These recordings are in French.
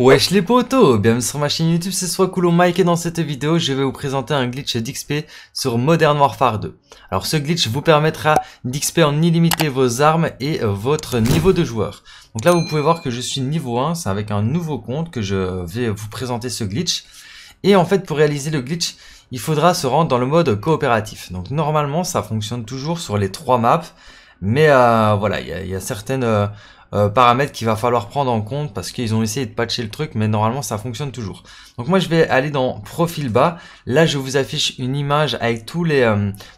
Wesh les potos, bienvenue sur ma chaîne YouTube, c'est soit cool Mike et dans cette vidéo je vais vous présenter un glitch d'XP sur Modern Warfare 2. Alors ce glitch vous permettra d'XP en illimité vos armes et euh, votre niveau de joueur. Donc là vous pouvez voir que je suis niveau 1, c'est avec un nouveau compte que je vais vous présenter ce glitch. Et en fait pour réaliser le glitch, il faudra se rendre dans le mode coopératif. Donc normalement ça fonctionne toujours sur les trois maps mais euh, voilà, il y, a, certaines euh, euh, paramètres qu'il va falloir prendre en compte parce qu'ils ont essayé de patcher le truc, mais normalement ça fonctionne toujours. Donc moi je vais aller dans profil bas. Là je vous affiche une image avec tous les,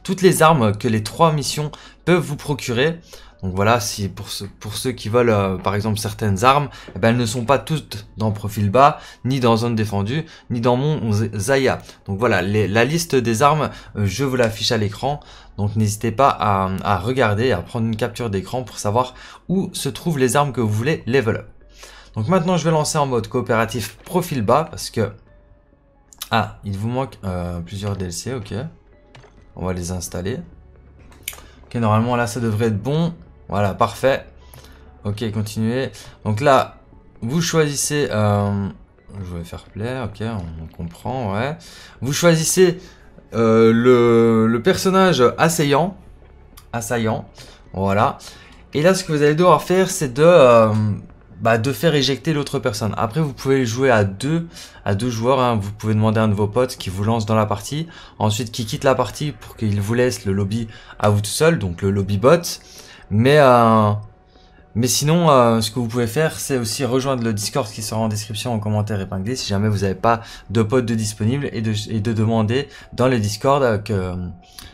toutes les armes que les trois missions peuvent vous procurer. Donc voilà, si pour, pour ceux qui veulent euh, par exemple certaines armes, eh ben, elles ne sont pas toutes dans profil bas, ni dans zone défendue, ni dans mon Zaya. Donc voilà, la liste des armes, euh, je vous l'affiche à l'écran. Donc n'hésitez pas à, regarder, à prendre une capture d'écran pour savoir où se trouvent les armes que vous voulez level up. Donc maintenant je vais lancer en mode coopératif profil bas parce que... Ah, il vous manque euh, plusieurs DLC, ok. On va les installer. Ok, normalement là ça devrait être bon. Voilà, parfait. Ok, continuez. Donc là, vous choisissez... Euh, je vais faire plaire, ok, on comprend, ouais. Vous choisissez euh, le, personnage assaillant. Assaillant, voilà. Et là, ce que vous allez devoir faire, c'est de... Euh, bah, de faire éjecter l'autre personne. Après, vous pouvez jouer à deux, à deux joueurs. Hein. Vous pouvez demander à un de vos potes qui vous lance dans la partie, ensuite qui quitte la partie pour qu'il vous laisse le lobby à vous tout seul, donc le lobby bot. Mais, euh, mais sinon, euh, ce que vous pouvez faire, c'est aussi rejoindre le Discord qui sera en description, en commentaire épinglé, si jamais vous n'avez pas de pote de disponible, et de, demander dans le Discord euh, que,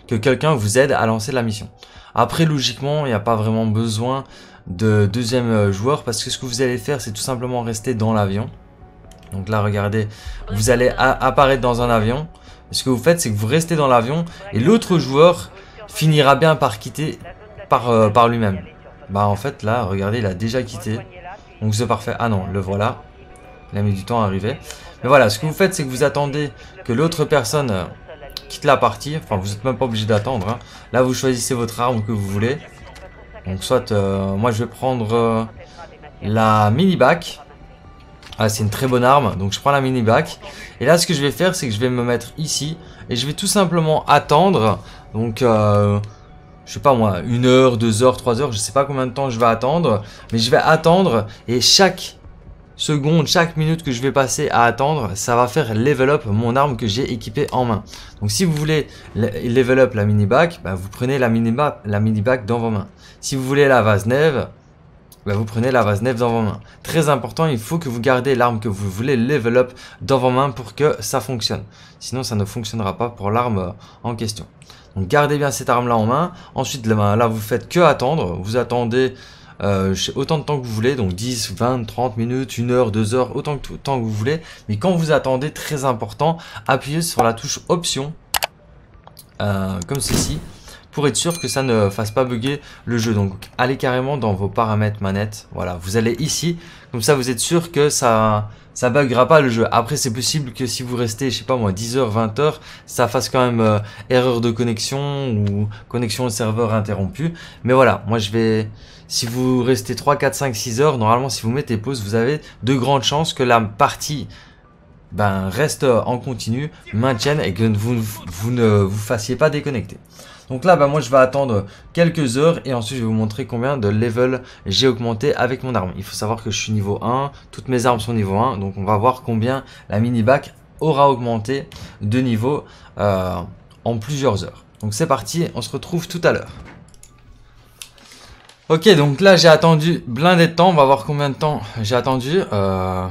que quelqu'un vous aide à lancer la mission. Après, logiquement, il n'y a pas vraiment besoin de deuxième euh, joueur, parce que ce que vous allez faire, c'est tout simplement rester dans l'avion. Donc là, regardez, vous allez apparaître dans un avion. Ce que vous faites, c'est que vous restez dans l'avion et l'autre joueur finira bien par quitter euh, par, lui-même. Bah en fait là, regardez, il a déjà quitté. Donc c'est parfait. Ah non, le voilà. Il a mis du temps à arriver. Mais voilà, ce que vous faites, c'est que vous attendez que l'autre personne euh, quitte la partie. Enfin, vous n'êtes même pas obligé d'attendre. Hein. Là, vous choisissez votre arme que vous voulez. Donc soit, euh, moi je vais prendre la mini-bac. Ah, c'est une très bonne arme, donc je prends la mini-bac. Et là, ce que je vais faire, c'est que je vais me mettre ici. Et je vais tout simplement attendre. Donc... Euh, je sais pas moi, une heure, deux heures, trois heures, je sais pas combien de temps je vais attendre, mais je vais attendre et chaque seconde, chaque minute que je vais passer à attendre, ça va faire level up mon arme que j'ai équipée en main. Donc si vous voulez level up la mini-bac, bah, vous prenez la mini-bac dans vos mains. Si vous voulez la vase neve, bah, vous prenez la nef dans vos mains. Très important, il faut que vous gardez l'arme que vous voulez level up dans vos mains pour que ça fonctionne. Sinon, ça ne fonctionnera pas pour l'arme euh, en question. Donc gardez bien cette arme là en main. Ensuite, là, ben, là vous faites que attendre. Vous attendez euh, autant de temps que vous voulez, donc 10, 20, 30 minutes, 1 heure, 2 heures, autant de temps que vous voulez. Mais quand vous attendez, très important, appuyez sur la touche option, euh, comme ceci pour être sûr que ça ne fasse pas bugger le jeu. Donc allez carrément dans vos paramètres manette, voilà, vous allez ici, comme ça vous êtes sûr que ça ça buggera pas le jeu. Après c'est possible que si vous restez, je sais pas moi, 10h, 20h, ça fasse quand même euh, erreur de connexion ou connexion au serveur interrompue. Mais voilà, moi je vais... Si vous restez 3, 4, 5, 6 heures, normalement si vous mettez pause, vous avez de grandes chances que la partie ben, reste en continu, maintienne et que vous ne vous fassiez pas déconnecter. Donc là, bah, moi, je vais attendre quelques heures et ensuite, je vais vous montrer combien de level j'ai augmenté avec mon arme. Il faut savoir que je suis niveau 1, toutes mes armes sont niveau 1, donc on va voir combien la mini-bac aura augmenté de niveau euh, en plusieurs heures. Donc c'est parti, on se retrouve tout à l'heure. Ok, donc là j'ai attendu blindé de temps, on va voir combien de temps j'ai attendu. Euh.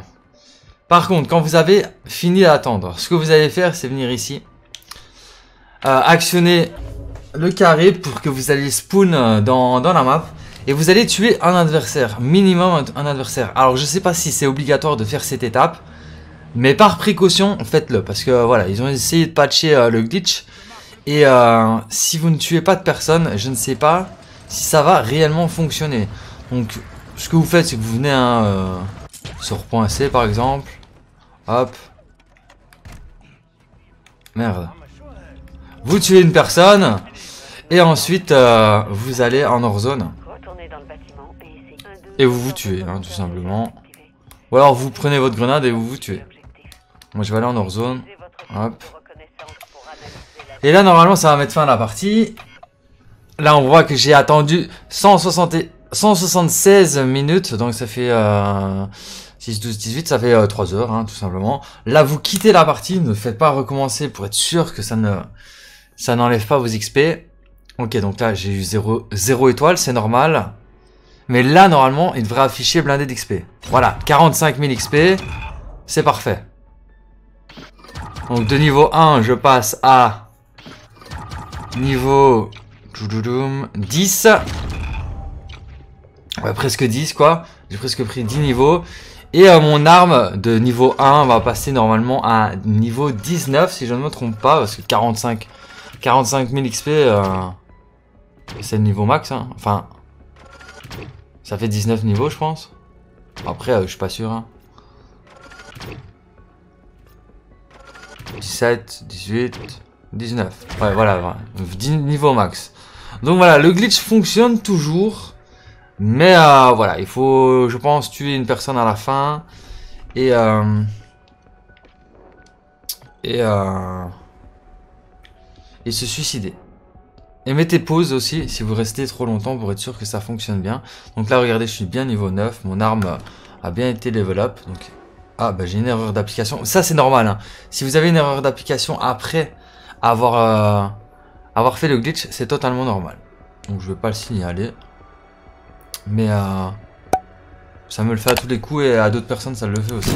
Par contre, quand vous avez fini d'attendre, ce que vous allez faire, c'est venir ici, euh, actionner le carré pour que vous allez spawn euh, dans, la map et vous allez tuer un adversaire, minimum un adversaire. Alors je sais pas si c'est obligatoire de faire cette étape, mais par précaution, faites-le, parce que voilà, ils ont essayé de patcher euh, le glitch, et euh, si vous ne tuez pas de personne, je ne sais pas si ça va réellement fonctionner. Donc ce que vous faites, c'est que vous venez un hein, sur point C par exemple, hop, merde, vous tuez une personne, et ensuite, euh, vous allez en hors zone. Et vous vous tuez, hein, tout simplement. Ou alors vous prenez votre grenade et vous vous tuez. Moi je vais aller en hors zone. Et là normalement ça va mettre fin à la partie. Là on voit que j'ai attendu 176 minutes. Donc ça fait 6, 12, 18. Ça fait 3 euh, heures hein, tout simplement. Là vous quittez la partie. Ne faites pas recommencer pour être sûr que ça ne ça n'enlève pas vos XP. Ok, donc là, j'ai eu 0, 0 étoile, c'est normal. Mais là, normalement, il devrait afficher blindé d'XP. Voilà, 45 000 XP, c'est parfait. Donc de niveau 1, je passe à niveau 10. presque 10, quoi. J'ai presque pris 10 niveaux. Et euh, mon arme de niveau 1 va passer normalement à niveau 19, si je ne me trompe pas, parce que 45, 45 000 XP... Euh c'est le niveau max, hein. Enfin, ça fait 19 niveaux, je pense. Après, euh, je suis pas sûr, hein. 17, 18, 19. Ouais, voilà, 10 niveaux max. Donc voilà, le glitch fonctionne toujours. Mais euh, voilà, il faut, je pense, tuer une personne à la fin. Et... Euh, et... Euh, et se suicider. Et mettez pause aussi si vous restez trop longtemps pour être sûr que ça fonctionne bien. Donc là, regardez, je suis bien niveau 9. Mon arme a bien été level up. Donc... Ah, bah j'ai une erreur d'application. Ça, c'est normal. Hein. Si vous avez une erreur d'application après avoir, euh, avoir fait le glitch, c'est totalement normal. Donc je vais pas le signaler. Mais euh, ça me le fait à tous les coups et à d'autres personnes, ça le fait aussi.